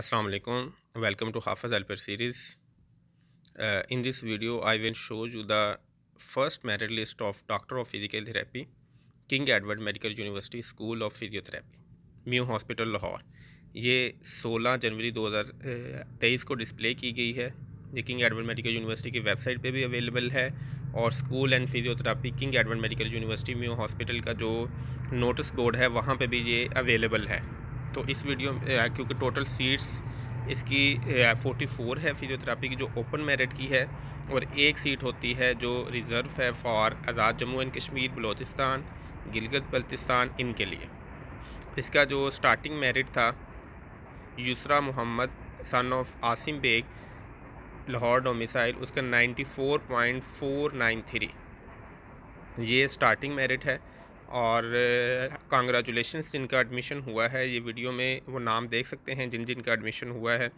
अस्सलाम वालेकुम welcome to Hafiz Alper series in this video I will show you the first merit list of doctor of physical therapy King Edward medical university school of physiotherapy Mayo hospital Lahore ये 16 जनवरी 2023 uh, को display की गई है ये King Edward medical university की website पे भी available है और school and physiotherapy King Edward medical university Mayo hospital का जो नोटिस बोर्ड है वहाँ पे भी ये अवेलेबल है तो इस वीडियो में क्योंकि टोटल सीट्स इसकी 44 है फिजियोथेरापी की जो ओपन मेरिट की है और एक सीट होती है जो रिज़र्व है फॉर आज़ाद जम्मू एंड कश्मीर बलोचिस्तान गिलगत बल्तिस्तान इनके लिए इसका जो स्टार्टिंग मेरिट था Yusra Muhammad son of Asim Baig Lahore domicile उसका 94.493 ये स्टार्टिंग मेरिट है और कॉन्ग्रेचुलेशन जिनका एडमिशन हुआ है ये वीडियो में वो नाम देख सकते हैं जिन जिन का एडमिशन हुआ है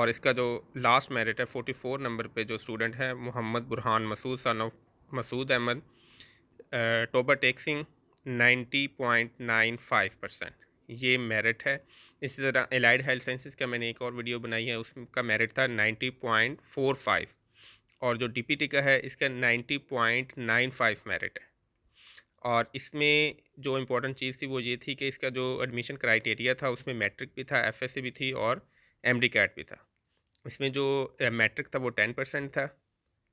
और इसका जो लास्ट मेरिट है फोटी फोर नंबर पे जो स्टूडेंट है Muhammad Burhan Masood son of Masood Ahmed Toba Tek Singh ninety point nine five percent ये मेरिट है इसी तरह एलाइड हेल्थ साइंसिस का मैंने एक और वीडियो बनाई है उसका मेरिट था नाइन्टी पॉइंट फोर फाइव और जो टी का है इसका ninety point nine five merit है और इसमें जो इम्पोर्टेंट चीज़ थी वो ये थी कि इसका जो एडमिशन क्राइटेरिया था उसमें मैट्रिक भी था एफ भी थी और एम कैट भी था इसमें जो मैट्रिक था वो टेन परसेंट था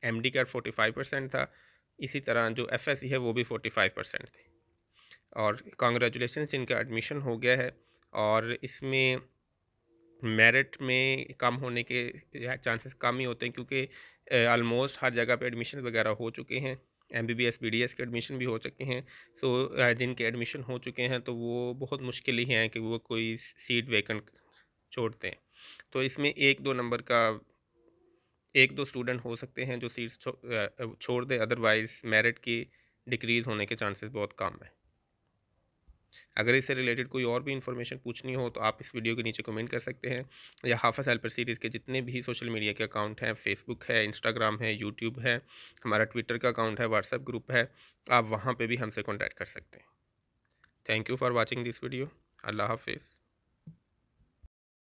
M D CAT forty five percent था इसी तरह जो एफ है वो भी फोर्टी फाइव परसेंट थी और कॉन्ग्रेचुलेसन इनका एडमिशन हो गया है और इसमें मेरिट में कम होने के चांसेस कम ही होते हैं क्योंकि आलमोस्ट हर जगह पे एडमिशन वगैरह हो चुके हैं M B B S B D S के एडमिशन भी हो चुके हैं सो so, जिनके एडमिशन हो चुके हैं तो वो बहुत मुश्किल ही हैं कि वो कोई सीट वैकेंट छोड़ते हैं तो इसमें एक दो नंबर का एक दो स्टूडेंट हो सकते हैं जो सीट्स छो, छोड़ दें अदरवाइज़ मेरिट की डिक्रीज़ होने के चांसेस बहुत कम हैं अगर इससे रिलेटेड कोई और भी इन्फॉर्मेशन पूछनी हो तो आप इस वीडियो के नीचे कमेंट कर सकते हैं या हाफ़ हेल्पर सीरीज़ के जितने भी सोशल मीडिया के अकाउंट हैं फेसबुक है इंस्टाग्राम है यूट्यूब है हमारा ट्विटर का अकाउंट है व्हाट्सएप ग्रुप है आप वहाँ पर भी हमसे कॉन्टैक्ट कर सकते हैं thank you for watching this video अल्लाह हाफिज़